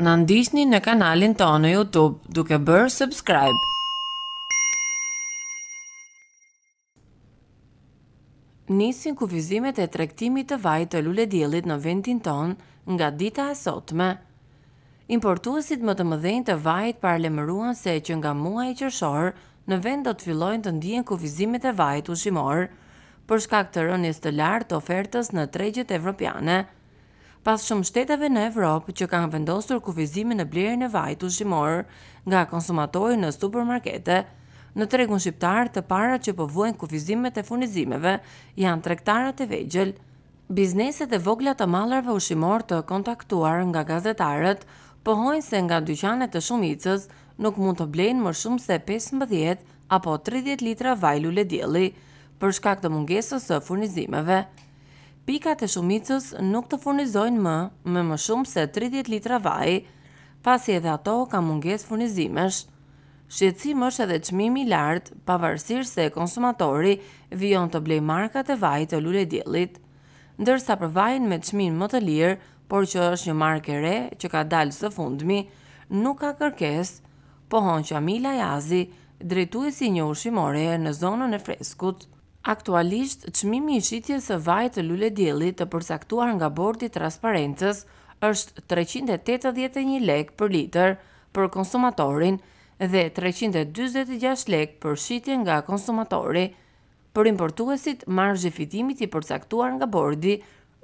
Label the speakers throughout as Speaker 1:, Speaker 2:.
Speaker 1: në ndishtni në kanalin të në Youtube duke bërë subscribe. Nisin kufizimet e trektimit të vaj të lule djelit në vendin ton nga dita e sotme. Importuësit më të mëdhenj të vajt parlemëruan se që nga mua i qërshorë në vend do të fillojnë të ndijen kufizimet e vajt u shimor, përshka këtë rënjës të lartë ofertës në tregjit evropiane, pas shumë shteteve në Evropë që kanë vendosur kufizimin në blerën e vajt ushqimor nga konsumatorët në supermarkete. Në tregun shqiptar të para që po vuajnë kufizimet e furnizimeve janë tregtarët e vegjël. Bizneset e vogla të mallrave ushqimor të kontaktuar nga gazetarët pohojnë se nga dyqanet të shumicës nuk mund të blejnë më shumë se 15 apo 30 litra vaj lule dielli për shkak të mungesës së furnizimeve pikat e shumicës nuk të furnizojnë më me më shumë se 30 litra vaj, pasi edhe ato ka munges furnizimesh. Shqecim është edhe qmimi lartë, pavarësirë se konsumatori vion të blej markat e vaj të lule djelit. Ndërsa për vajnë me qmin më të lirë, por që është një markë re që ka dalë së fundmi, nuk ka kërkes, pohon që Amila Jazi, drejtu e si një ushimore në zonën e freskut. Aktualisht, qmimi i shqitje së vaj të lule djeli të përsaktuar nga bordi transparentës është 381 lek për liter për konsumatorin dhe 326 lek për shqitje nga konsumatori. Për importuesit, margjë fitimit i përsaktuar nga bordi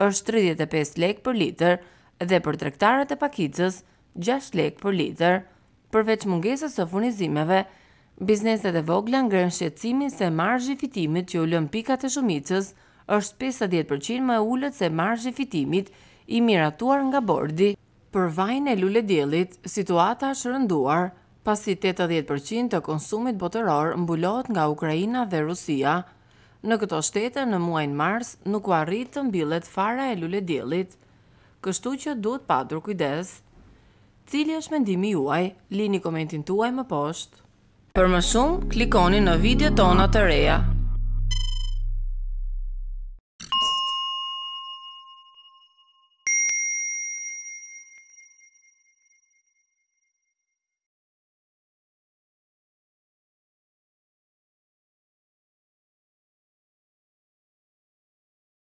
Speaker 1: është 35 lek për liter dhe për trektarët e pakicës 6 lek për liter. Përveç mungesës të funizimeve, Bizneset e vogla ngrën shqecimin se margjë fitimit që ullën pikat e shumicës është 50% më ullët se margjë fitimit i miratuar nga bordi. Për vajnë e lullet djelit, situata është rënduar, pasi 80% të konsumit botëror mbulohet nga Ukraina dhe Rusia. Në këto shtete në muajnë mars nuk u arritë të mbilet fara e lullet djelit, kështu që duhet patur kujdes. Cili është mendimi juaj, lini komentin tuaj më poshtë. Për më shumë, klikoni në video tona të reja.